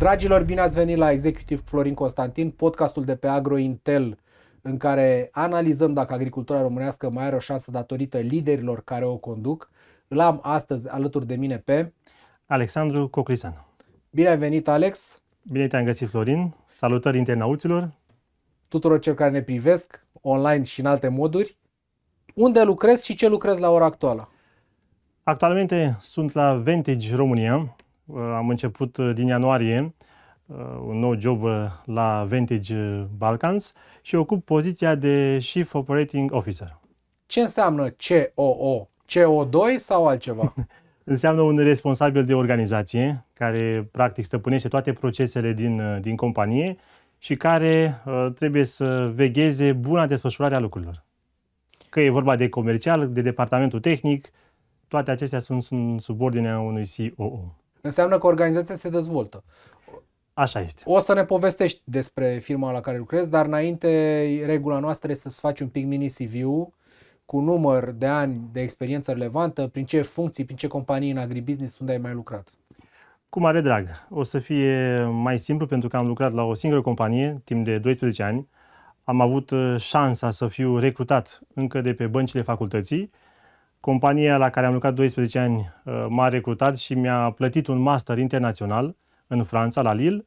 Dragilor, bine ați venit la Executive Florin Constantin, podcastul de pe AgroIntel, în care analizăm dacă agricultura românească mai are o șansă datorită liderilor care o conduc. Îl am astăzi alături de mine pe... Alexandru Coclisan. Bine ai venit, Alex! Bine te-am găsit, Florin! Salutări internauților! Tuturor celor care ne privesc, online și în alte moduri. Unde lucrezi și ce lucrezi la ora actuală? Actualmente sunt la Vantage România, Uh, am început uh, din ianuarie uh, un nou job la Vantage Balkans și ocup poziția de Chief Operating Officer. Ce înseamnă COO? CO2 sau altceva? înseamnă un responsabil de organizație care practic stăpânește toate procesele din, din companie și care uh, trebuie să vegheze buna desfășurare a lucrurilor. Că e vorba de comercial, de departamentul tehnic, toate acestea sunt, sunt subordinea unui COO. Înseamnă că organizația se dezvoltă. Așa este. O să ne povestești despre firma la care lucrezi, dar înainte regula noastră este să-ți faci un pic mini cv cu număr de ani de experiență relevantă, prin ce funcții, prin ce companii în agribusiness unde ai mai lucrat. Cu mare drag. O să fie mai simplu pentru că am lucrat la o singură companie timp de 12 ani. Am avut uh, șansa să fiu recrutat încă de pe băncile facultății Compania la care am lucrat 12 ani uh, m-a recrutat și mi-a plătit un master internațional în Franța, la Lille,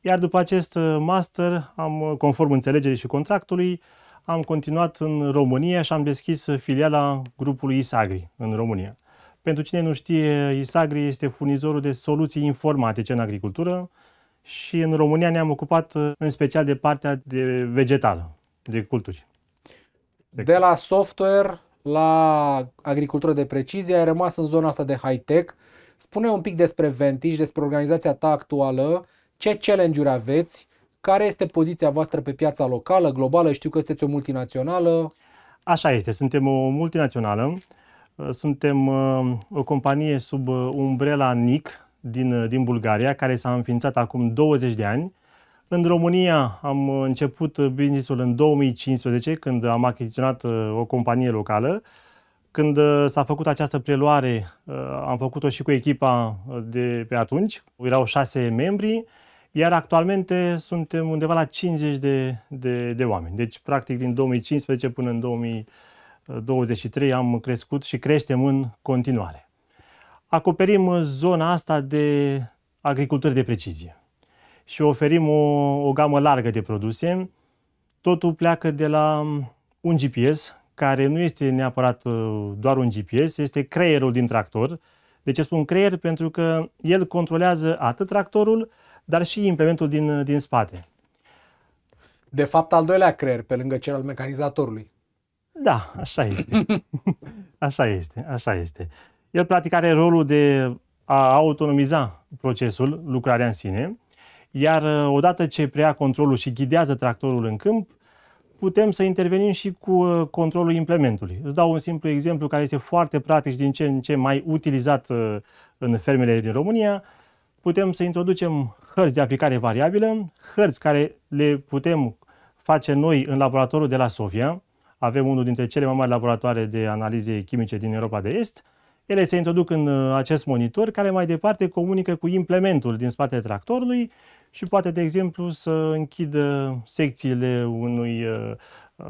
iar după acest uh, master, am, uh, conform înțelegerii și contractului, am continuat în România și am deschis filiala grupului Isagri în România. Pentru cine nu știe, Isagri este furnizorul de soluții informatice în agricultură și în România ne-am ocupat în special de partea de vegetală, de culturi. De la software la agricultură de precizie, ai rămas în zona asta de high-tech. Spune un pic despre Vantage, despre organizația ta actuală, ce challenge-uri aveți, care este poziția voastră pe piața locală, globală, știu că sunteți o multinațională. Așa este, suntem o multinațională, suntem uh, o companie sub uh, umbrela NIC din, uh, din Bulgaria, care s-a înființat acum 20 de ani, în România am început businessul în 2015, când am achiziționat uh, o companie locală. Când uh, s-a făcut această preluare, uh, am făcut-o și cu echipa de pe atunci. Erau șase membri, iar actualmente suntem undeva la 50 de, de, de oameni. Deci, practic, din 2015 până în 2023 am crescut și creștem în continuare. Acoperim zona asta de agricultură de precizie și oferim o, o gamă largă de produse. Totul pleacă de la un GPS, care nu este neapărat uh, doar un GPS, este creierul din tractor. De ce spun creier? Pentru că el controlează atât tractorul, dar și implementul din, uh, din spate. De fapt, al doilea creier, pe lângă cel al mecanizatorului. Da, așa este. Așa este, așa este. El practic are rolul de a autonomiza procesul, lucrarea în sine, iar uh, odată ce preia controlul și ghidează tractorul în câmp, putem să intervenim și cu uh, controlul implementului. Îți dau un simplu exemplu care este foarte practic și din ce în ce mai utilizat uh, în fermele din România. Putem să introducem hărți de aplicare variabilă, hărți care le putem face noi în laboratorul de la Sofia. Avem unul dintre cele mai mari laboratoare de analize chimice din Europa de Est. Ele se introduc în acest monitor care mai departe comunică cu implementul din spatele tractorului și poate, de exemplu, să închidă secțiile unui, uh,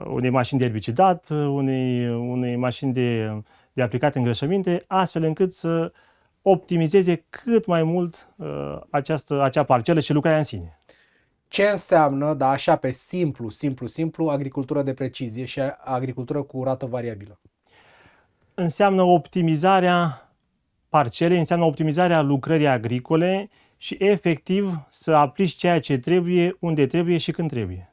unei mașini de erbicidat, unei, unei mașini de, de aplicat îngrășăminte, astfel încât să optimizeze cât mai mult uh, această, acea parcelă și lucrarea în sine. Ce înseamnă, da, așa pe simplu, simplu, simplu, agricultură de precizie și agricultură cu rată variabilă? Înseamnă optimizarea parcelei, înseamnă optimizarea lucrării agricole, uh, și efectiv să aplici ceea ce trebuie, unde trebuie și când trebuie.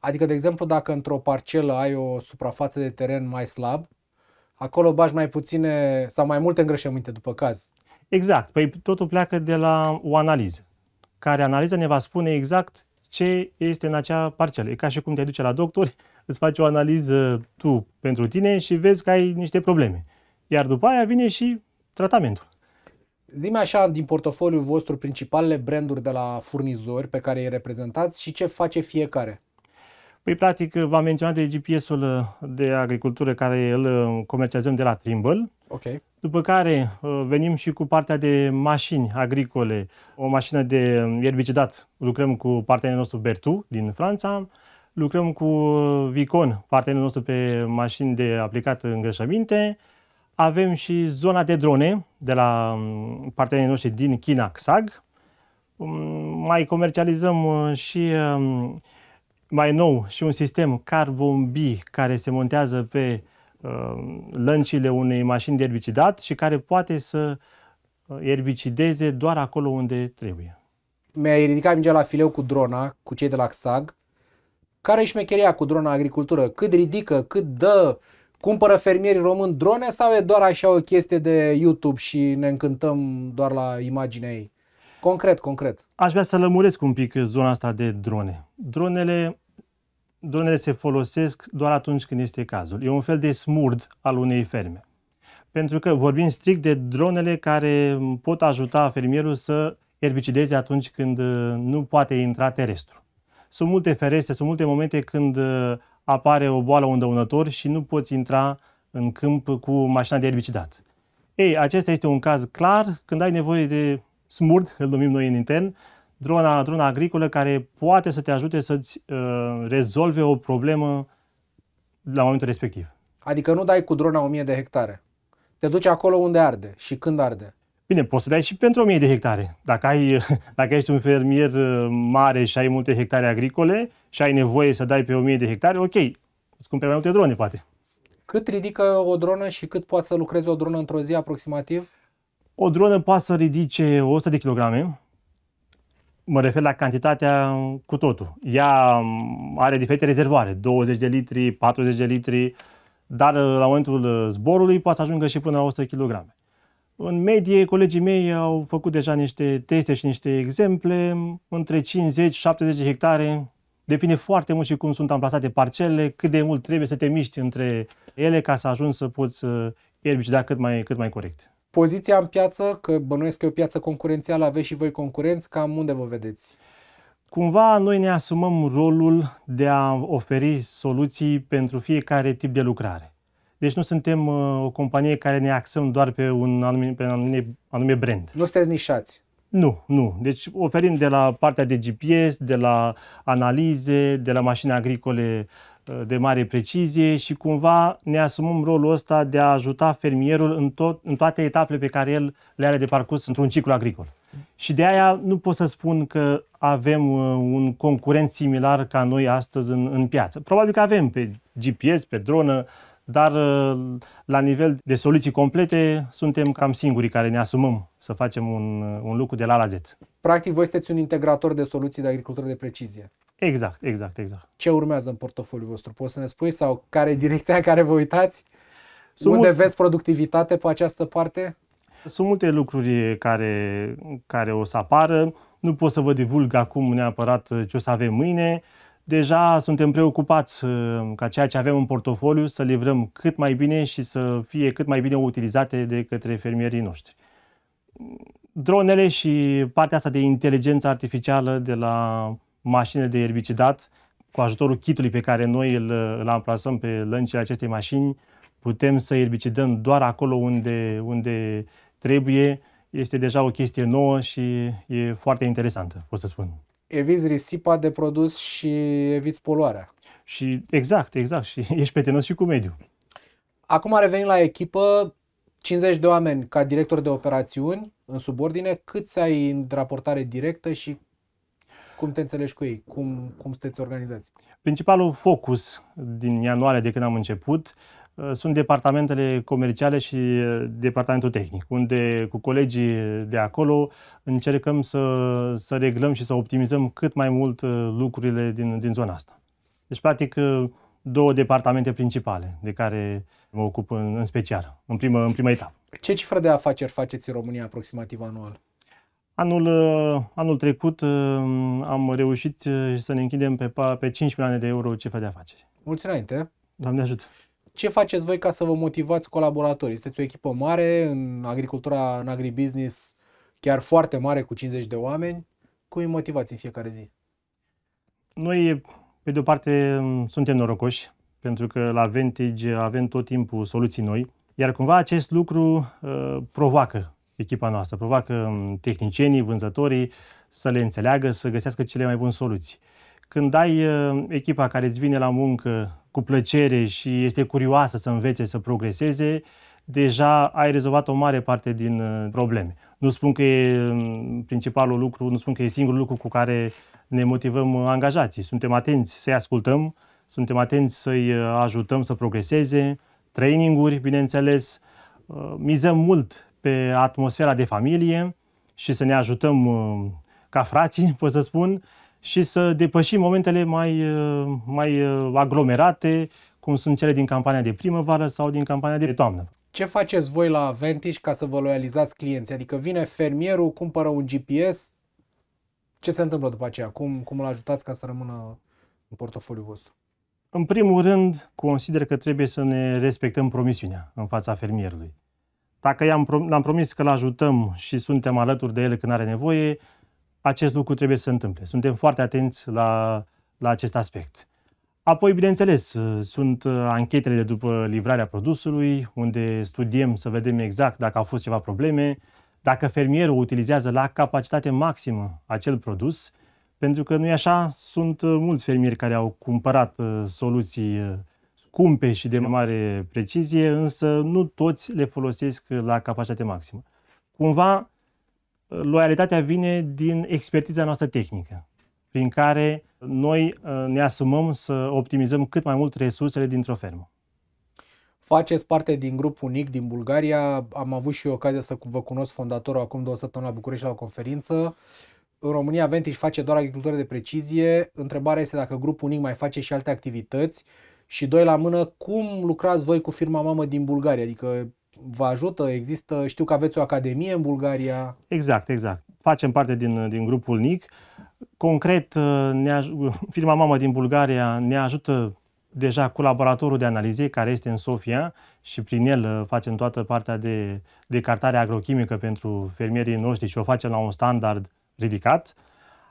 Adică, de exemplu, dacă într-o parcelă ai o suprafață de teren mai slab, acolo bagi mai puține sau mai multe îngrășăminte după caz. Exact. Păi totul pleacă de la o analiză, care analiza ne va spune exact ce este în acea parcelă. E ca și cum te duce la doctor, îți faci o analiză tu pentru tine și vezi că ai niște probleme. Iar după aia vine și tratamentul zi așa din portofoliul vostru principalele branduri de la furnizori pe care îi reprezentați și ce face fiecare. Păi, practic, v-am menționat de GPS-ul uh, de agricultură care îl uh, comercializăm de la Trimble. Ok. După care uh, venim și cu partea de mașini agricole, o mașină de erbicidat. Lucrăm cu partenerul nostru Bertu din Franța, lucrăm cu Vicon, partenerul nostru pe mașini de aplicat îngrășăminte, avem și zona de drone de la mm, partenerii noștri din China, XAG. Mm, mai comercializăm uh, și mm, mai nou și un sistem Carbon B care se montează pe lăncile unei mașini de erbicidat și care poate să uh, erbicideze doar acolo unde trebuie. Mi-ai ridicat mingea la fileu cu drona, cu cei de la XAG. Care e șmecheria cu drona agricultură? Cât ridică, cât dă, Cumpără fermierii români drone sau e doar așa o chestie de YouTube și ne încântăm doar la imaginea ei? Concret, concret. Aș vrea să lămuresc un pic zona asta de drone. Dronele, dronele se folosesc doar atunci când este cazul. E un fel de smurd al unei ferme. Pentru că vorbim strict de dronele care pot ajuta fermierul să erbicideze atunci când uh, nu poate intra terestru. Sunt multe ferestre, sunt multe momente când uh, apare o boală undăunător și nu poți intra în câmp cu mașina de erbicidat. Ei, acesta este un caz clar când ai nevoie de smurd, îl numim noi în intern, drona, drona agricolă care poate să te ajute să-ți uh, rezolve o problemă la momentul respectiv. Adică nu dai cu drona 1000 de hectare. Te duci acolo unde arde și când arde. Bine, poți să dai și pentru 1000 de hectare. Dacă, ai, dacă ești un fermier uh, mare și ai multe hectare agricole, și ai nevoie să dai pe 1000 de hectare, ok, îți cumperi mai multe drone, poate. Cât ridică o dronă și cât poate să lucreze o dronă într-o zi aproximativ? O dronă poate să ridice 100 de kilograme, mă refer la cantitatea cu totul. Ea mm, are diferite rezervoare, 20 de litri, 40 de litri, dar uh, la momentul uh, zborului poate să ajungă și până la 100 kg. În medie, colegii mei au făcut deja niște teste și niște exemple, între 50-70 de hectare Depinde foarte mult și cum sunt amplasate parcelele, cât de mult trebuie să te miști între ele ca să ajungi să poți uh, erbicida cât mai, cât mai corect. Poziția în piață, că bănuiesc că e o piață concurențială, aveți și voi concurenți, cam unde vă vedeți? Cumva noi ne asumăm rolul de a oferi soluții pentru fiecare tip de lucrare. Deci nu suntem uh, o companie care ne axăm doar pe un anume, pe un anume, anume brand. Nu sunteți nișați. Nu, nu. Deci oferim de la partea de GPS, de la analize, de la mașini agricole uh, de mare precizie și cumva ne asumăm rolul ăsta de a ajuta fermierul în, tot, în toate etapele pe care el le are de parcurs într-un ciclu agricol. Și de aia nu pot să spun că avem uh, un concurent similar ca noi astăzi în, în piață. Probabil că avem pe GPS, pe dronă, uh, dar uh, la nivel de soluții complete suntem cam singurii care ne asumăm să facem un, uh, un lucru de la la Z. Practic, voi sunteți un integrator de soluții de agricultură de precizie. Exact, exact, exact. Ce urmează în portofoliul vostru? Poți să ne spui sau care e direcția în care vă uitați? Sunt Unde mult... vezi productivitate pe această parte? Sunt multe lucruri care, care o să apară. Nu pot să vă divulg acum neapărat ce o să avem mâine, deja suntem preocupați uh, ca ceea ce avem în portofoliu să livrăm cât mai bine și să fie cât mai bine utilizate de către fermierii noștri. Dronele și partea asta de inteligență artificială de la mașină de erbicidat, cu ajutorul kitului pe care noi îl, îl amplasăm pe lăncile acestei mașini, putem să erbicidăm doar acolo unde, unde trebuie. Este deja o chestie nouă și e foarte interesantă, pot să spun eviți risipa de produs și eviți poluarea. Și exact, exact. Și ești prietenos și cu mediul. Acum reveni la echipă. 50 de oameni ca director de operațiuni în subordine, cât ai în raportare directă și cum te înțelegi cu ei? Cum, cum sunteți organizați? Principalul focus din ianuarie de când am început Uh, sunt departamentele comerciale și uh, departamentul tehnic, unde cu colegii de acolo încercăm să, să reglăm și să optimizăm cât mai mult uh, lucrurile din, din zona asta. Deci, practic, două departamente principale de care mă ocup în, în special, în primă, în prima etapă. Ce cifră de afaceri faceți în România aproximativ anual? Anul, anul trecut am reușit să ne închidem pe, pe 5 milioane de euro cifra de afaceri. Mulți înainte! Doamne ajută! Ce faceți voi ca să vă motivați colaboratorii? Sunteți o echipă mare în agricultura, în agribusiness, chiar foarte mare cu 50 de oameni. Cum îi motivați în fiecare zi? Noi, pe de o parte, mm, suntem norocoși pentru că la Vantage avem tot timpul soluții noi, iar cumva acest lucru uh, provoacă echipa noastră, provoacă mm, tehnicienii, vânzătorii să le înțeleagă, să găsească cele mai bune soluții. Uh, când ai ă, echipa care îți vine la muncă cu plăcere și este curioasă să învețe, să progreseze, deja ai rezolvat o mare parte din ă, probleme. Nu spun că e hm, principalul lucru, nu spun că e singurul lucru cu care ne motivăm angajații. Suntem atenți să-i ascultăm, suntem atenți să-i ă, ajutăm să progreseze, traininguri, bineînțeles, mizăm mult pe atmosfera de familie și să ne ajutăm ca frații, pot să spun, și să depășim momentele mai, uh, mai uh, aglomerate, cum sunt cele din campania de primăvară sau din campania de toamnă. Ce faceți voi la Aventish ca să vă loializați clienții? Adică vine fermierul, cumpără un GPS, ce se întâmplă după aceea? Cum, cum îl ajutați ca să rămână în portofoliul vostru? În primul rând, consider că trebuie să ne respectăm promisiunea în fața fermierului. Dacă i-am, l-am promis că îl ajutăm și suntem alături de el când are nevoie, acest lucru trebuie să se întâmple. Suntem foarte atenți la, la acest aspect. Apoi, bineînțeles, sunt uh, anchetele de după livrarea produsului, unde studiem să vedem exact dacă au fost ceva probleme, dacă fermierul utilizează la capacitate maximă acel produs, pentru că nu e așa, sunt uh, mulți fermieri care au cumpărat uh, soluții scumpe și de mare precizie, însă nu toți le folosesc la capacitate maximă. Cumva, loialitatea vine din expertiza noastră tehnică, prin care noi uh, ne asumăm să optimizăm cât mai mult resursele dintr-o fermă. Faceți parte din grupul unic din Bulgaria. Am avut și eu ocazia să vă cunosc fondatorul acum două săptămâni la București la o conferință. În România Vantage face doar agricultură de precizie. Întrebarea este dacă grupul unic mai face și alte activități. Și doi la mână, cum lucrați voi cu firma mamă din Bulgaria? Adică vă ajută? Există, știu că aveți o academie în Bulgaria. Exact, exact. Facem parte din, din grupul NIC. Concret, uh, ne aj- firma mamă din Bulgaria ne ajută deja cu laboratorul de analize care este în Sofia și prin el uh, facem toată partea de de cartare agrochimică pentru fermierii noștri și o facem la un standard ridicat.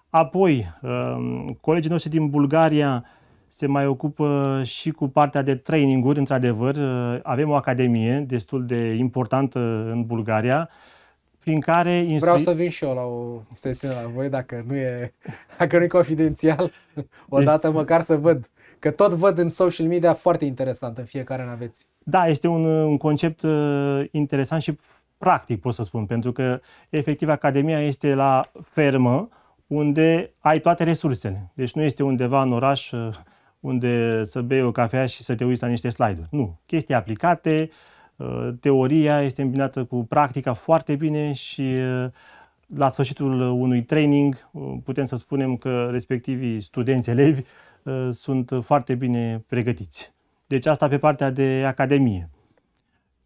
Apoi, uh, colegii noștri din Bulgaria se mai ocupă și cu partea de traininguri, într-adevăr. Avem o academie destul de importantă în Bulgaria, prin care... Instru... Vreau să vin și eu la o sesiune la voi, dacă nu e, dacă nu e confidențial, deci- odată deci... măcar să văd. Că tot văd în social media foarte interesant în fiecare în aveți. Da, este un, un concept uh, interesant și practic, pot să spun, pentru că efectiv Academia este la fermă, unde ai toate resursele. Deci nu este undeva în oraș uh, unde să bei o cafea și să te uiți la niște slide-uri. Nu, chestii aplicate, uh, teoria este îmbinată cu practica foarte bine și uh, la sfârșitul unui training uh, putem să spunem că respectivii studenți, elevi, sunt foarte bine pregătiți. Deci asta pe partea de academie.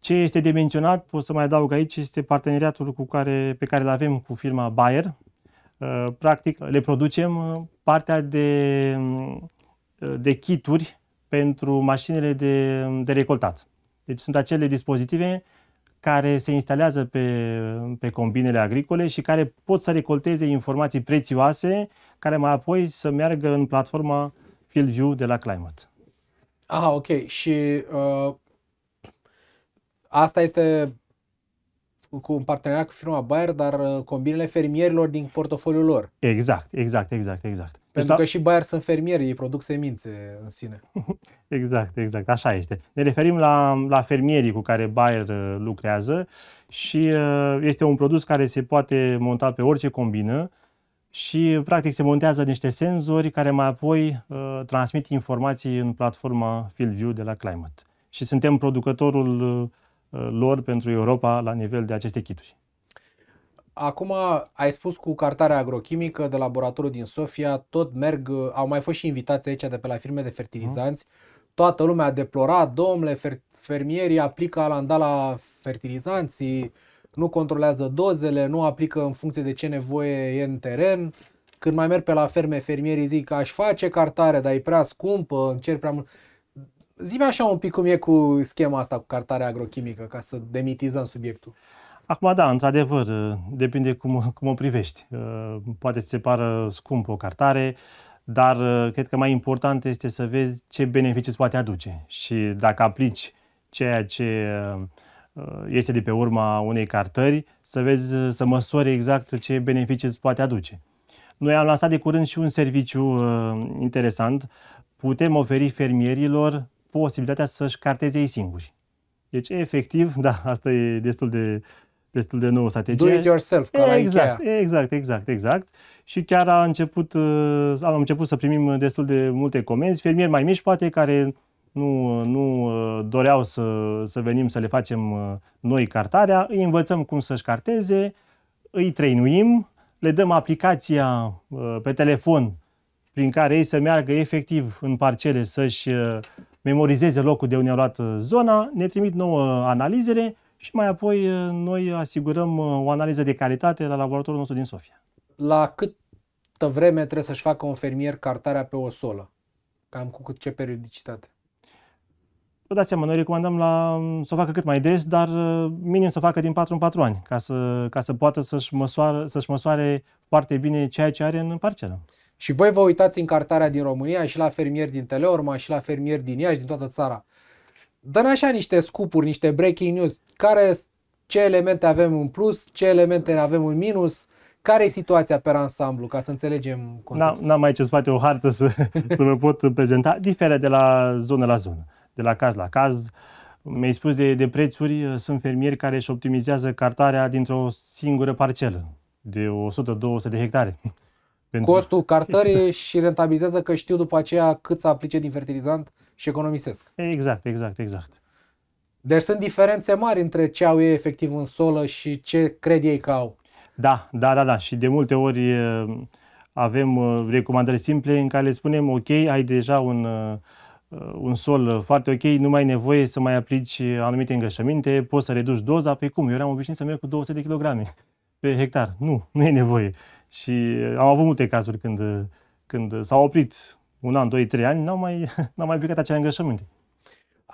Ce este de menționat, o să mai adaug aici, este parteneriatul cu care, pe care îl avem cu firma Bayer. Practic, le producem partea de um, Uh, de kituri pentru mașinile de, de recoltat. Deci sunt acele dispozitive care se instalează pe, pe combinele agricole și care pot să recolteze informații prețioase care mai apoi să meargă în platforma FieldView de la Climate. Aha, ok. Și uh, asta este cu un parteneriat cu firma Bayer, dar uh, combinele fermierilor din portofoliul lor. Exact, exact, exact, exact. Deci pentru da. că și Bayer sunt fermieri, ei produc semințe în sine. Exact, exact, așa este. Ne referim la, la fermierii cu care Bayer uh, lucrează și uh, este un produs care se poate monta pe orice combină și practic se montează niște senzori care mai apoi uh, transmit informații în platforma FieldView de la Climate. Și suntem producătorul uh, lor pentru Europa la nivel de aceste chituri. Acum ai spus cu cartarea agrochimică de laboratorul din Sofia, tot merg, au mai fost și invitații aici de pe la firme de fertilizanți, toată lumea deplorat, domnule, fer- fermierii aplică alandala fertilizanții, nu controlează dozele, nu aplică în funcție de ce nevoie e în teren. Când mai merg pe la ferme, fermierii zic că aș face cartare, dar e prea scumpă, îmi cer prea mult. Zi-mi așa un pic cum e cu schema asta cu cartarea agrochimică, ca să demitizăm subiectul. Acum, da, într-adevăr, uh, depinde cum, cum o privești. Uh, poate ți se pară scump o cartare, dar uh, cred că mai important este să vezi ce beneficii îți poate aduce și dacă aplici ceea ce este de pe urma unei cartări, să vezi, să măsori exact ce beneficii îți poate aduce. Noi am lansat de curând și un serviciu uh, interesant. Putem oferi fermierilor posibilitatea să-și carteze ei singuri. Deci, efectiv, da, asta e destul de destul de nouă strategie. Do it yourself, ca la exact, la Ikea. Exact, exact, exact. Și chiar a început, uh, am început să primim destul de multe comenzi, fermieri mai mici poate care nu, uh, nu uh, doreau să, să venim să le facem noi cartarea, îi învățăm cum să-și carteze, îi trainuim, le dăm aplicația pe telefon prin care ei să meargă efectiv în parcele să-și memorizeze locul de unde au luat zona, ne trimit nouă analizele și mai apoi noi asigurăm o analiză de calitate la laboratorul nostru din Sofia. La câtă vreme trebuie să-și facă un fermier cartarea pe o solă? Cam cu cât ce periodicitate? Vă dați seama, noi recomandăm la, să o facă cât mai des, dar minim să o facă din 4 în 4 ani, ca să, ca să poată să-și, măsoare, să-și măsoare foarte bine ceea ce are în parcelă. Și voi vă uitați în cartarea din România și la fermieri din Teleorma și la fermieri din Iași, din toată țara dă așa niște scupuri, niște breaking news, care, ce elemente avem în plus, ce elemente avem în minus, care e situația pe ansamblu, ca să înțelegem contextul? N-am mai ce spate o hartă să, să mă pot prezenta. Diferă de la zonă la zonă, de la caz la caz. Mi-ai spus de, de prețuri, uh, sunt fermieri care își optimizează cartarea dintr-o singură parcelă de 100-200 de hectare. Pentru... Costul cartării și rentabilizează că știu după aceea cât să aplice din fertilizant și economisesc. Exact, exact, exact. Deci sunt diferențe mari între ce au ei efectiv în solă și ce cred ei că au. Da, da, da, da. Și de multe ori avem uh, recomandări simple în care le spunem, ok, ai deja un, uh, un sol foarte ok, nu mai ai nevoie să mai aplici anumite îngășăminte, poți să reduci doza, pe păi cum? Eu eram obișnuit să merg cu 200 de kilograme pe hectar. Nu, nu e nevoie. Și uh, am avut multe cazuri când, uh, când uh, s-au oprit un an, doi, trei ani, n-au mai, n-au mai picat acele îngrășăminte.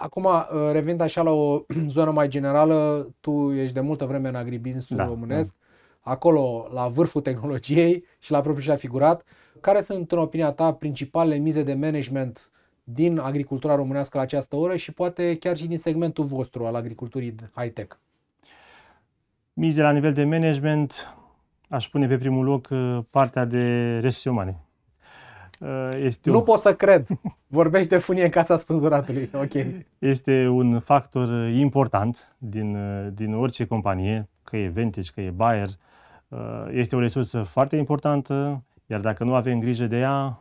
Acum, revenind așa la o zonă mai generală, tu ești de multă vreme în agribusinessul da, românesc, da. acolo la vârful tehnologiei și la propriu și la figurat. Care sunt, în opinia ta, principalele mize de management din agricultura românească la această oră și poate chiar și din segmentul vostru al agriculturii high-tech? Mize la nivel de management, aș pune pe primul loc uh, partea de resurse umane. Uh, este nu o... pot să cred. Vorbești de funie în casa spânzuratului. Ok. Este un factor uh, important din, din orice companie, că e Vantage, că e Bayer. Este o resursă foarte importantă, iar dacă nu avem grijă de ea,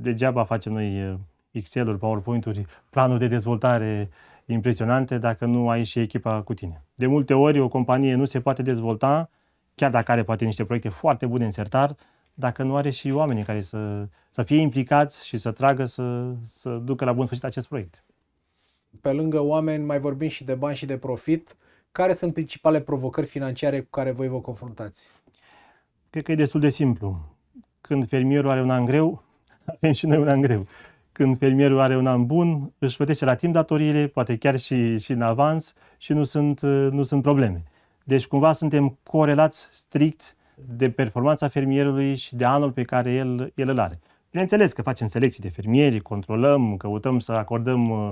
degeaba facem noi Excel-uri, PowerPoint-uri, planuri de dezvoltare impresionante dacă nu ai și echipa cu tine. De multe ori o companie nu se poate dezvolta chiar dacă are poate niște proiecte foarte bune în sertar, dacă nu are și oamenii care să, să fie implicați și să tragă, să, să ducă la bun sfârșit acest proiect. Pe lângă oameni, mai vorbim și de bani și de profit. Care sunt principale provocări financiare cu care voi vă confruntați? Cred că e destul de simplu. Când fermierul are un an greu, avem și noi un an greu. Când fermierul are un an bun, își plătește la timp datoriile, poate chiar și, și în avans și nu sunt, nu sunt probleme. Deci cumva suntem corelați strict de performanța fermierului și de anul pe care el, el îl are. Bineînțeles că facem selecții de fermieri, controlăm, căutăm să acordăm uh,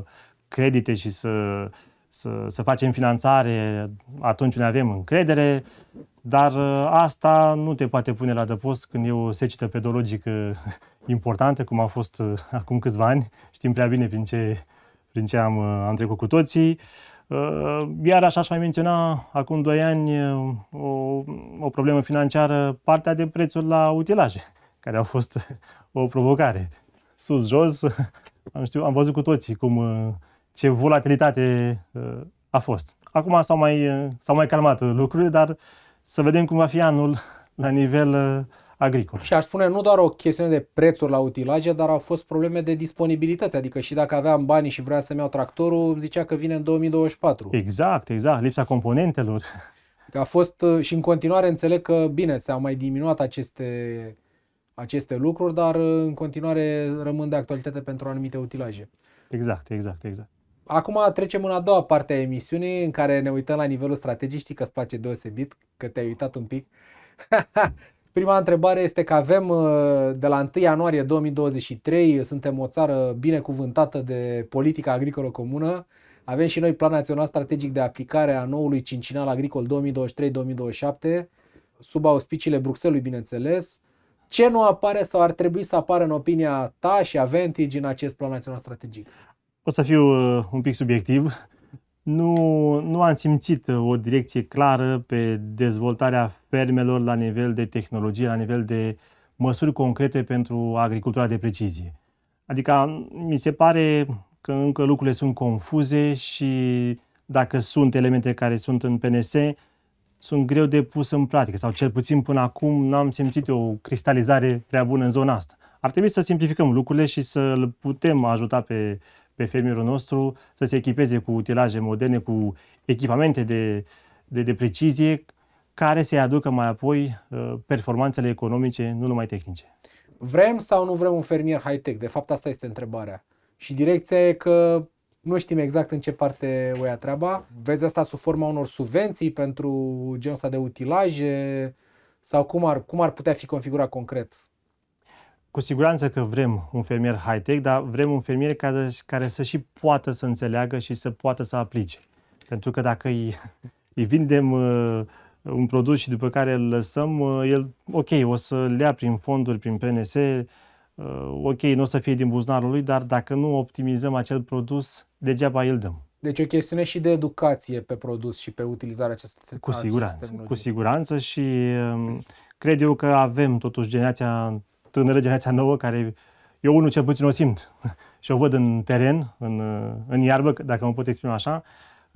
credite și să, să, să facem finanțare atunci ne avem încredere, dar uh, asta nu te poate pune la dăpost când e o secetă pedologică importantă, cum a fost uh, acum câțiva ani, știm prea bine prin ce, prin ce am, am trecut cu toții. Uh, iar așa aș mai menționa acum 2 ani uh, o, o problemă financiară, partea de prețuri la utilaje, care au fost o provocare. Sus, jos, am, știu, am văzut cu toții cum, uh, ce volatilitate a fost. Acum s-au mai, s-au mai calmat lucrurile, dar să vedem cum va fi anul la nivel uh, agricol. Și aș spune nu doar o chestiune de prețuri la utilaje, dar au fost probleme de disponibilitate, Adică și dacă aveam banii și vrea să-mi iau tractorul, zicea că vine în 2024. Exact, exact. Lipsa componentelor. Că a fost uh, și în continuare înțeleg că, bine, s-au mai diminuat aceste, aceste lucruri, dar uh, în continuare rămân de actualitate pentru anumite utilaje. Exact, exact, exact. Acum trecem în a doua parte a emisiunii în care ne uităm la nivelul strategic. că îți place deosebit, că te-ai uitat un pic. Prima întrebare este că avem uh, de la 1 ianuarie 2023, suntem o țară binecuvântată de politica agricolă comună, avem și noi Plan Național Strategic de Aplicare a noului cincinal agricol 2023-2027, sub auspiciile Bruxelului, bineînțeles. Ce nu apare sau ar trebui să apară în opinia ta și Avantage în acest Plan Național Strategic? O să fiu uh, un pic subiectiv nu, nu am simțit uh, o direcție clară pe dezvoltarea fermelor la nivel de tehnologie, la nivel de măsuri concrete pentru agricultura de precizie. Adică mi se pare că încă lucrurile sunt confuze și dacă sunt elemente care sunt în PNS, sunt greu de pus în practică sau cel puțin până acum n-am simțit o cristalizare prea bună în zona asta. Ar trebui să simplificăm lucrurile și să putem ajuta pe pe fermierul nostru să se echipeze cu utilaje moderne, cu echipamente de, de, de precizie, care să-i aducă mai apoi uh, performanțele economice, nu numai tehnice. Vrem sau nu vrem un fermier high-tech? De fapt, asta este întrebarea. Și direcția e că nu știm exact în ce parte o ia treaba. Vezi asta sub forma unor subvenții pentru genul ăsta de utilaje sau cum ar, cum ar putea fi configurat concret cu siguranță că vrem un fermier high-tech, dar vrem un fermier care, care să și poată să înțeleagă și să poată să aplice. Pentru că dacă îi, îi vindem uh, un produs și după care îl lăsăm, uh, el, ok, o să le ia prin fonduri, prin PNS, uh, ok, nu o să fie din buzunarul lui, dar dacă nu optimizăm acel produs, degeaba îl dăm. Deci o chestiune și de educație pe produs și pe utilizarea acestor Cu siguranță, cu siguranță și um, cred eu că avem totuși generația tânără, generația nouă, care eu unul cel puțin o simt și o văd în teren, în, în iarbă, dacă mă pot exprima așa,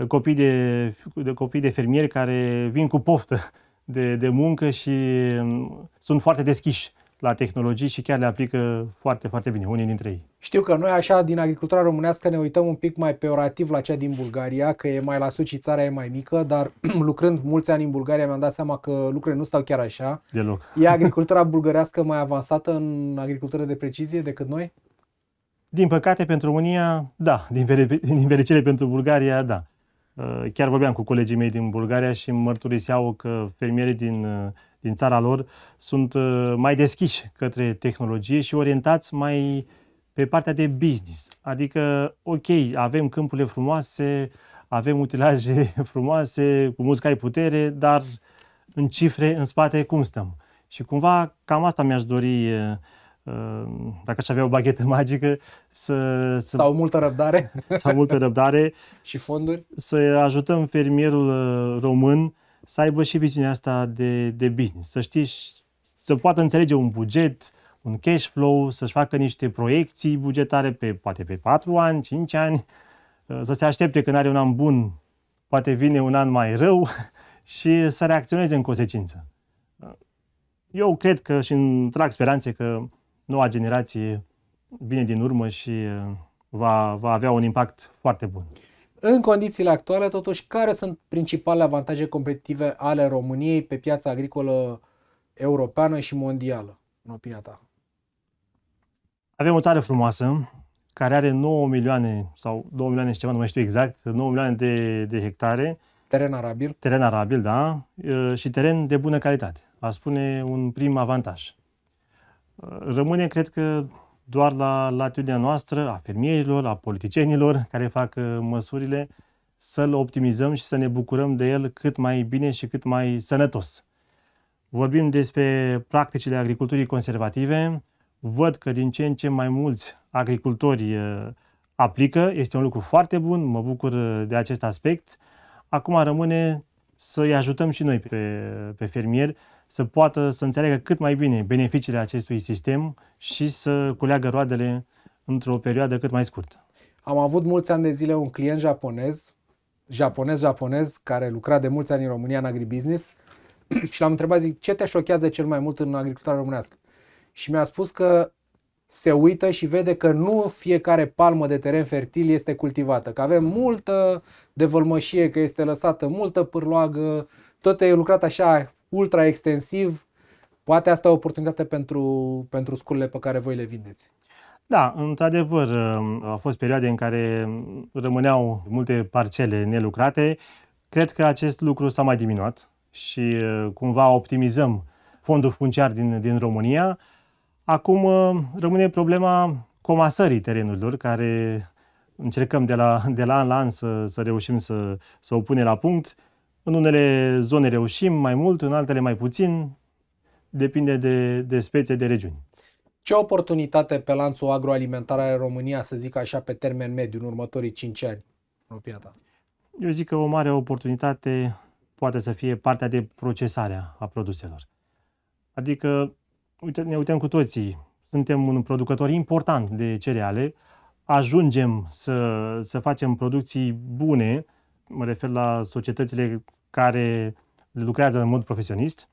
copii de, de, copii de fermieri care vin cu poftă de, de muncă și mm, sunt foarte deschiși la tehnologii și chiar le aplică foarte, foarte bine, unii dintre ei. Știu că noi așa din agricultura românească ne uităm un pic mai peorativ la cea din Bulgaria, că e mai la sud și țara e mai mică, dar lucrând mulți ani în Bulgaria mi-am dat seama că lucrurile nu stau chiar așa. Deloc. E agricultura bulgărească mai avansată în agricultură de precizie decât noi? Din păcate pentru România, da. Din, din fericire pentru Bulgaria, da. Uh, chiar vorbeam cu colegii mei din Bulgaria și mărturiseau că fermierii din uh, din țara lor sunt uh, mai deschiși către tehnologie și orientați mai pe partea de business. Adică, ok, avem câmpurile frumoase, avem utilaje frumoase, cu mulți cai putere, dar în cifre, în spate, cum stăm? Și cumva cam asta mi-aș dori uh, uh, dacă aș avea o baghetă magică, să, să... Sau multă răbdare. Sau multă răbdare. și fonduri. Să ajutăm fermierul român să aibă și viziunea asta de, de business, să știi, să poată înțelege un buget, un cash flow, să-și facă niște proiecții bugetare pe poate pe 4 ani, 5 ani, uh, să se aștepte când are un an bun, poate vine un an mai rău și să reacționeze în consecință. Uh, eu cred că și îmi trag speranțe că noua generație vine din urmă și uh, va, va avea un impact foarte bun. În condițiile actuale, totuși, care sunt principalele avantaje competitive ale României pe piața agricolă europeană și mondială, în opinia ta? Avem o țară frumoasă, care are 9 milioane sau 2 milioane și ceva, nu mai știu exact, 9 milioane de, de hectare. Teren arabil. Teren arabil, da, și teren de bună calitate. A spune un prim avantaj. Rămâne, cred că, doar la latitudinea noastră, a fermierilor, a politicienilor care fac uh, măsurile, să-l optimizăm și să ne bucurăm de el cât mai bine și cât mai sănătos. Vorbim despre practicile agriculturii conservative. Văd că din ce în ce mai mulți agricultori uh, aplică. Este un lucru foarte bun, mă bucur uh, de acest aspect. Acum rămâne să-i ajutăm și noi pe, pe fermieri să poată să înțeleagă cât mai bine beneficiile acestui sistem și să culeagă roadele într-o perioadă cât mai scurtă. Am avut mulți ani de zile un client japonez, japonez-japonez, care lucra de mulți ani în România în agribusiness și l-am întrebat, zic, ce te șochează cel mai mult în agricultura românească? Și mi-a spus că se uită și vede că nu fiecare palmă de teren fertil este cultivată, că avem multă devălmășie, că este lăsată multă pârloagă, tot e lucrat așa ultra extensiv. Poate asta e o oportunitate pentru, pentru scurile pe care voi le vindeți. Da, într-adevăr, au fost perioade în care rămâneau multe parcele nelucrate. Cred că acest lucru s-a mai diminuat și uh, cumva optimizăm fondul funciar din, din România. Acum uh, rămâne problema comasării terenurilor, care încercăm de la, de la an la an să, să reușim să, să o punem la punct. În unele zone reușim mai mult, în altele mai puțin, depinde de, de specie, de regiuni. Ce oportunitate pe lanțul agroalimentar are România, să zic așa, pe termen mediu, în următorii 5 ani, în ta? Eu zic că o mare oportunitate poate să fie partea de procesare a produselor. Adică, uite, ne uităm cu toții, suntem un producător important de cereale, ajungem să, să facem producții bune, mă refer la societățile care lucrează în mod profesionist,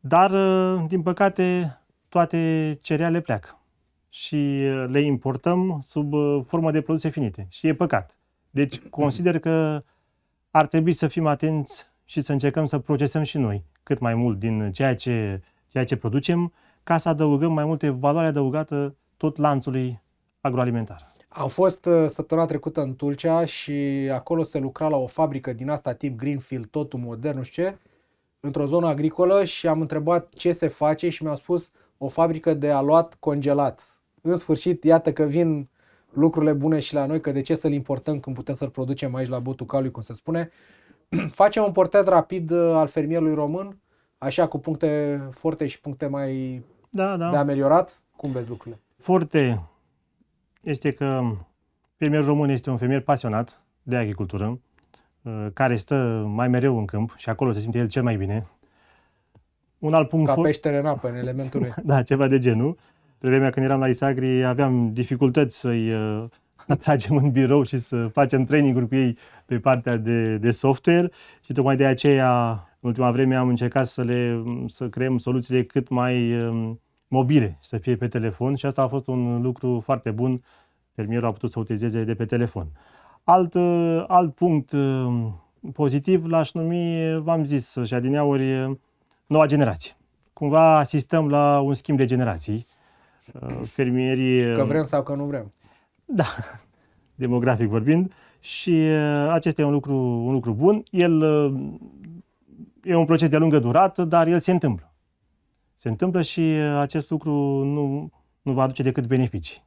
dar, uh, din păcate, toate cereale pleacă și uh, le importăm sub uh, formă de produse finite. Și e păcat. Deci consider că ar trebui să fim atenți și să încercăm să procesăm și noi cât mai mult din ceea ce, ceea ce producem ca să adăugăm mai multe valoare adăugată tot lanțului agroalimentar. Am fost uh, săptămâna trecută în Tulcea și acolo se lucra la o fabrică din asta tip Greenfield, totul modern, nu știu ce, într-o zonă agricolă și am întrebat ce se face și mi-au spus o fabrică de aluat congelat. În sfârșit, iată că vin lucrurile bune și la noi, că de ce să-l importăm când putem să-l producem aici la botul calului, cum se spune. Facem un portret rapid uh, al fermierului român, așa cu puncte forte și puncte mai da, da. de ameliorat. Cum vezi lucrurile? Forte, este că fermierul român este un fermier pasionat de agricultură, uh, care stă mai mereu în câmp și acolo se simte el cel mai bine. Un alt punct... Ca for... peștere în apă, în elementul da, ceva de genul. Pe vremea când eram la Isagri aveam dificultăți să-i uh, atragem în birou și să facem training-uri cu ei pe partea de, de software și tocmai de aceea în ultima vreme am încercat să, le, să creăm soluțiile cât mai uh, mobile, să fie pe telefon și asta a fost un lucru foarte bun. Fermierul a putut să utilizeze de pe telefon. Alt, uh, alt punct uh, pozitiv l-aș numi, v-am zis, și adineauri, uh, noua generație. Cumva asistăm la un schimb de generații. Fermierii... Că vrem sau că nu vrem. Da, demografic vorbind. Și acesta e un lucru, un lucru bun. El e un proces de lungă durată, dar el se întâmplă se întâmplă și uh, acest lucru nu, nu va aduce decât beneficii.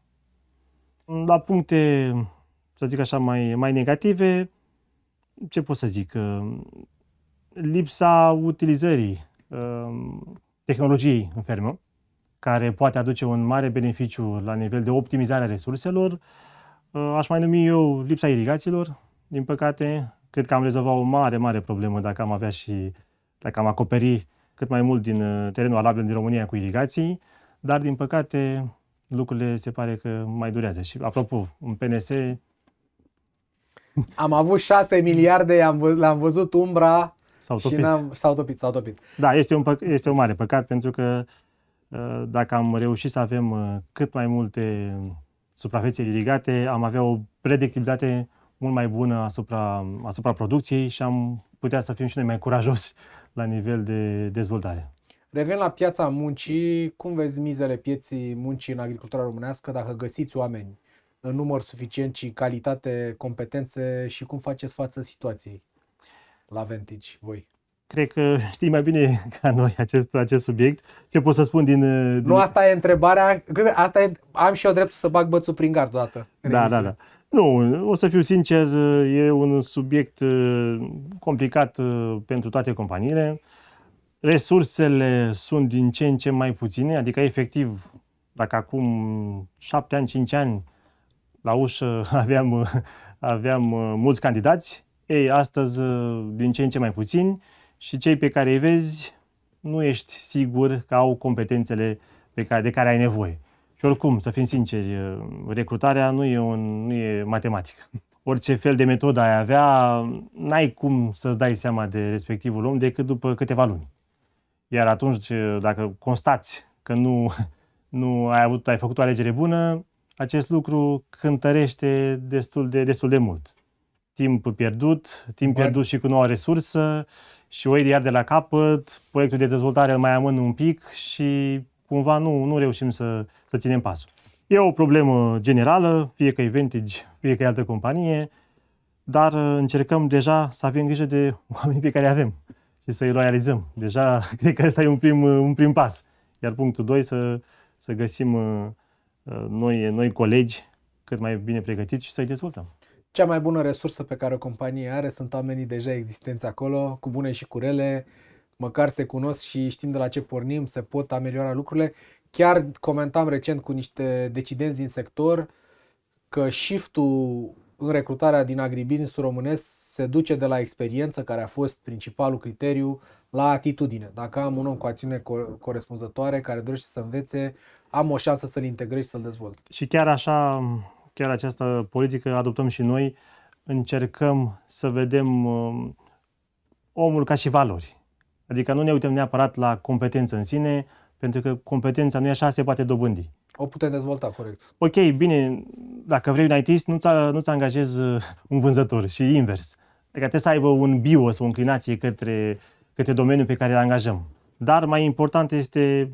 La puncte, să zic așa, mai, mai negative, ce pot să zic? Uh, lipsa utilizării uh, tehnologiei în fermă, care poate aduce un mare beneficiu la nivel de optimizare a resurselor. Aș mai numi eu lipsa irigațiilor, din păcate. Cred că am rezolvat o mare, mare problemă dacă am avea și dacă am acoperi cât mai mult din uh, terenul alabil din România cu irigații, dar din păcate lucrurile se pare că mai durează. Și apropo, în PNS... Am avut 6 miliarde, am vă, l-am văzut umbra s-au topit. și n-am, s-au topit, s-au topit. Da, este un, este un mare păcat pentru că uh, dacă am reușit să avem uh, cât mai multe suprafețe irigate, am avea o predictibilitate mult mai bună asupra, asupra producției și am putea să fim și noi mai curajoși la nivel de dezvoltare. Revenind la piața muncii, cum vezi mizele pieții muncii în agricultura românească dacă găsiți oameni în număr suficient și calitate, competențe și cum faceți față situației la Vantage voi? Cred că știi mai bine ca noi acest, acest subiect. Ce pot să spun din... din... Nu, asta e întrebarea. Asta e, am și eu dreptul să bag bățul prin gard odată. Da, da, da. Nu, o să fiu sincer, e un subiect uh, complicat uh, pentru toate companiile. Resursele sunt din ce în ce mai puține, adică efectiv, dacă acum 7 ani, 5 ani, la ușă aveam, uh, aveam mulți candidați, ei astăzi din ce în ce mai puțini și cei pe care îi vezi nu ești sigur că au competențele pe care, de care ai nevoie. Și oricum, să fim sinceri, recrutarea nu e, un, nu e matematică. Orice fel de metodă ai avea, n-ai cum să-ți dai seama de respectivul om decât după câteva luni. Iar atunci, dacă constați că nu, nu ai, avut, ai făcut o alegere bună, acest lucru cântărește destul de, destul de mult. Timp pierdut, timp pierdut și cu noua resursă și o iar de la capăt, proiectul de dezvoltare îl mai amână un pic și cumva nu, nu reușim să, să ținem pasul. E o problemă generală, fie că e vintage, fie că e altă companie, dar uh, încercăm deja să avem grijă de oamenii pe care avem și să-i loializăm. Deja cred că ăsta e un prim, uh, un prim pas. Iar punctul 2, să, să găsim uh, noi, noi colegi cât mai bine pregătiți și să-i dezvoltăm. Cea mai bună resursă pe care o companie are sunt oamenii deja existenți acolo, cu bune și cu rele, măcar se cunosc și știm de la ce pornim, se pot ameliora lucrurile Chiar comentam recent cu niște decidenți din sector că shiftul în recrutarea din agribusiness românesc se duce de la experiență, care a fost principalul criteriu, la atitudine. Dacă am un om cu atitudine corespunzătoare care dorește să învețe, am o șansă să-l integrez și să-l dezvolt. Și chiar așa, chiar această politică adoptăm și noi, încercăm să vedem um, omul ca și valori. Adică nu ne uităm neapărat la competență în sine, pentru că competența nu e așa, se poate dobândi. O putem dezvolta, corect. Ok, bine, dacă vrei un ITist, nu-ți, nu-ți angajezi uh, un vânzător și invers. Adică trebuie să aibă un bios, o inclinație către, către domeniul pe care îl angajăm. Dar mai important este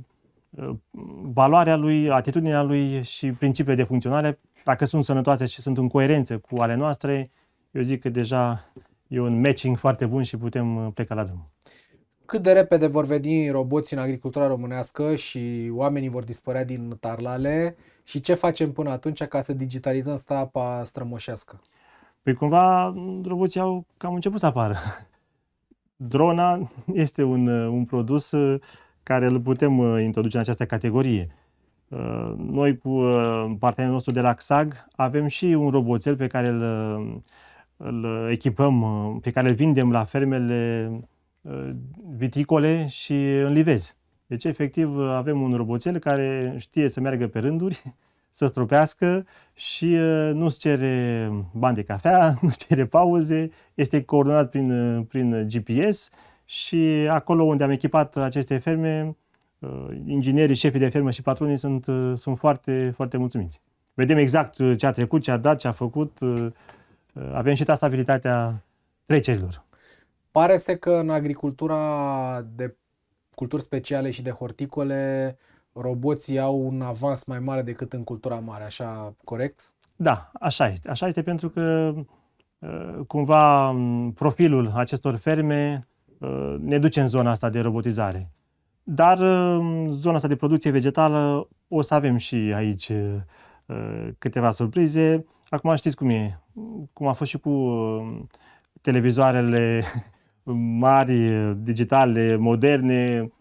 uh, valoarea lui, atitudinea lui și principiile de funcționare, dacă sunt sănătoase și sunt în coerență cu ale noastre, eu zic că deja e un matching foarte bun și putem uh, pleca la drum cât de repede vor veni roboții în agricultura românească și oamenii vor dispărea din tarlale și ce facem până atunci ca să digitalizăm stapa strămoșească? Păi cumva mm, roboții au cam început să apară. Drona este un, uh, un produs uh, care îl putem uh, introduce în această categorie. Noi cu partenerul nostru de la XAG avem și un roboțel pe care îl, îl echipăm, pe care îl vindem la fermele Uh, viticole și înlivezi. Deci, efectiv, uh, avem un roboțel care știe să meargă pe rânduri, să stropească și uh, nu-ți cere bani de cafea, nu-ți cere pauze, este coordonat prin, prin GPS și acolo unde am echipat aceste ferme, inginerii, șefii de fermă și patronii sunt, sunt foarte, foarte mulțumiți. Vedem exact ce a trecut, ce a dat, ce a făcut. Avem și trasabilitatea trecerilor. Pare să că în agricultura de culturi speciale și de horticole, roboții au un avans mai mare decât în cultura mare, așa corect? Da, așa este. Așa este pentru că uh, cumva profilul acestor ferme uh, ne duce în zona asta de robotizare. Dar uh, zona asta de producție vegetală o să avem și aici câteva surprize. Acum știți cum e, cum a fost și cu televizoarele mari, digitale, moderne,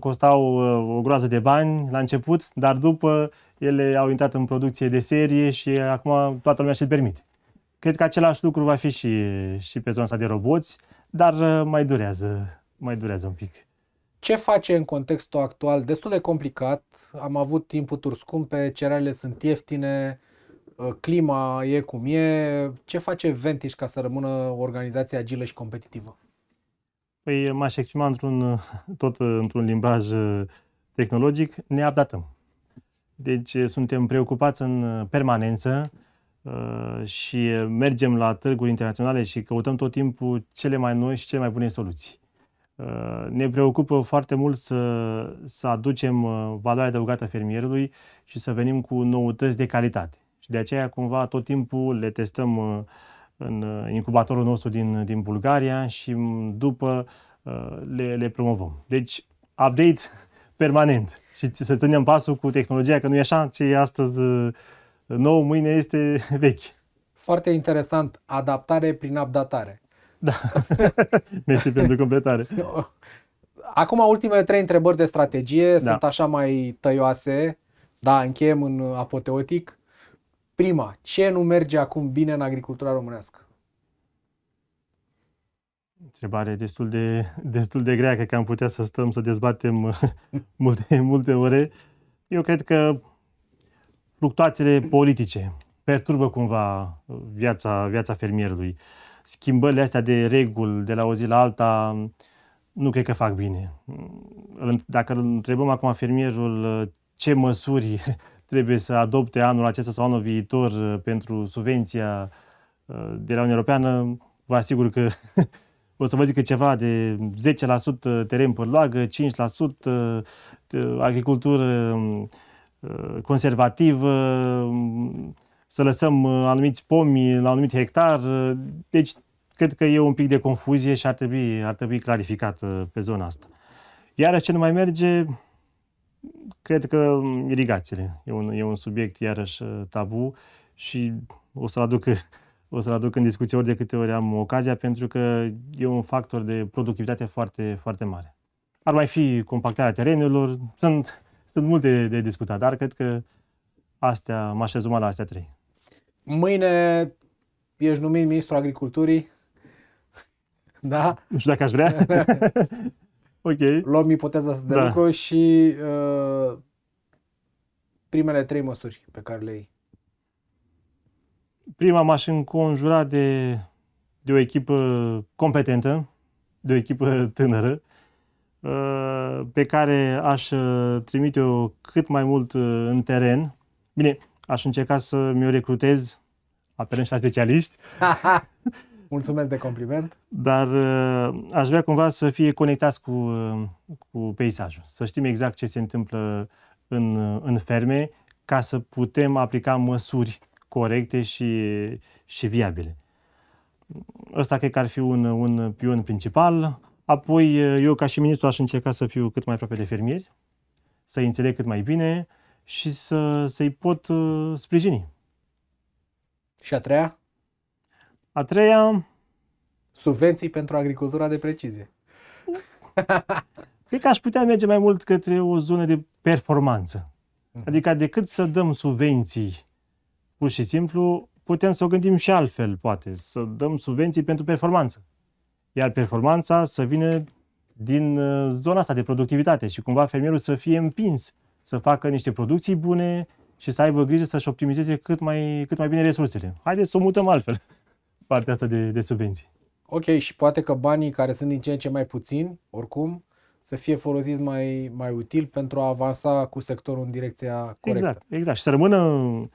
costau uh, o groază de bani la început, dar după ele au intrat în producție de serie și acum toată lumea și-l permite. Cred că același lucru va fi și, și pe zona asta de roboți, dar uh, mai durează, mai durează un pic. Ce face în contextul actual destul de complicat? Am avut timpuri scumpe, cerealele sunt ieftine, Ă, clima e cum e, ce face Ventish ca să rămână o organizație agilă și competitivă? Păi m-aș exprima într-un, tot într-un limbaj ă, tehnologic, ne updatăm. Deci ă, suntem preocupați în permanență și mergem la târguri internaționale și căutăm tot timpul cele mai noi și cele mai bune soluții. Ne preocupă foarte mult să, să aducem valoarea adăugată fermierului și să venim cu noutăți de calitate. Și de aceea, cumva, tot timpul le testăm uh, în uh, incubatorul nostru din, din Bulgaria și mm, după uh, le, le promovăm. Deci, update permanent și să ținem pasul cu tehnologia, că nu e așa, ce e astăzi nou, mâine este vechi. Foarte interesant, adaptare prin updatare. Da, mersi pentru completare. Acum, ultimele trei întrebări de strategie da. sunt așa mai tăioase. Da, încheiem în apoteotic. Prima, ce nu merge acum bine în agricultura românească? Întrebare destul de, destul de grea, cred că am putea să stăm să dezbatem uh, multe, multe ore. Eu cred că fluctuațiile politice perturbă cumva uh, viața, viața fermierului. Schimbările astea de reguli de la o zi la alta uh, nu cred că fac bine. Mm, dacă îl întrebăm acum fermierul ce măsuri trebuie să adopte anul acesta sau anul viitor uh, pentru subvenția uh, de la Uniunea Europeană, vă asigur că o să vă zic că ceva de 10% teren pe lagă, 5% uh, agricultură um, conservativă, um, să lăsăm anumiți pomi la anumit hectar. Deci, cred că e un pic de confuzie și ar trebui, ar trebui clarificat pe zona asta. Iar ce nu mai merge, Cred că mm, irigațiile e un, e un subiect iarăși uh, tabu și o să-l aduc, o să-l aduc în discuție ori de câte ori am ocazia, pentru că e un factor de productivitate foarte, foarte mare. Ar mai fi compactarea terenurilor, sunt, sunt multe de, de discutat, dar cred că astea, m-aș rezuma la astea trei. Mâine ești numit ministrul agriculturii, da? Nu știu dacă aș vrea. Ok. Luăm ipoteza asta de da. lucru și uh, primele trei măsuri pe care le iei. Prima m-aș înconjura de, de o echipă competentă, de o echipă tânără, uh, pe care aș uh, trimite-o cât mai mult uh, în teren. Bine, aș încerca să mi-o recrutez, apelând și la specialiști, Mulțumesc de compliment. Dar uh, aș vrea cumva să fie conectați cu, uh, cu peisajul, să știm exact ce se întâmplă în, uh, în ferme ca să putem aplica măsuri corecte și, și viabile. Ăsta cred că ar fi un, un pion principal. Apoi, eu ca și ministru aș încerca să fiu cât mai aproape de fermieri, să-i înțeleg cât mai bine și să, să-i pot uh, sprijini. Și a treia? A treia... Subvenții pentru agricultura de precizie. Cred că aș putea merge mai mult către o zonă de performanță. Mhm. Adică decât să dăm subvenții pur și simplu, putem să o gândim și altfel, poate, să dăm subvenții pentru performanță. Iar performanța să vină din uh, zona asta de productivitate și cumva fermierul să fie împins să facă niște producții bune și să aibă grijă să-și optimizeze cât mai, cât mai bine resursele. Haideți să o mutăm altfel. partea asta de, de subvenții. Ok, și poate că banii care sunt din ce în ce mai puțini, oricum, să fie folosiți mai, mai util pentru a avansa cu sectorul în direcția corectă. Exact, exact. Și să rămână uh,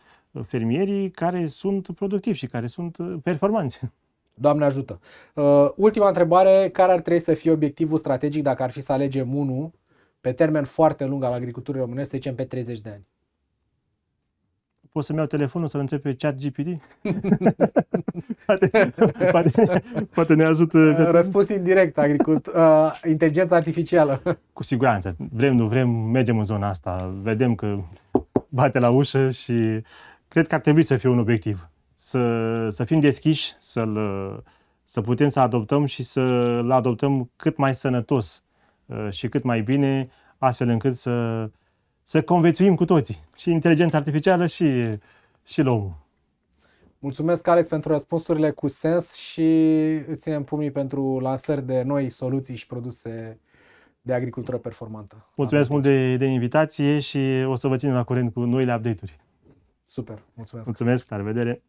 fermierii care sunt productivi și care sunt uh, performanți. Doamne ajută! Uh, ultima întrebare, care ar trebui să fie obiectivul strategic dacă ar fi să alegem unul pe termen foarte lung al agriculturii românești, să zicem pe 30 de ani? pot să-mi iau telefonul să-l întreb pe chat GPT? poate, poate, poate ne ajută. Răspuns indirect, agricult, uh, inteligența artificială. Cu siguranță. Vrem, nu vrem, mergem în zona asta. Vedem că bate la ușă și cred că ar trebui să fie un obiectiv. Să, să fim deschiși, să-l, să putem să adoptăm și să-l adoptăm cât mai sănătos uh, și cât mai bine, astfel încât să să conviețuim cu toții, și inteligența artificială și, și omul. Mulțumesc, Alex, pentru răspunsurile cu sens și îți ținem pumnii pentru lansări de noi soluții și produse de agricultură performantă. Mulțumesc mult de, de invitație și o să vă ținem la curent cu noile update-uri. Super, mulțumesc. Mulțumesc, la revedere.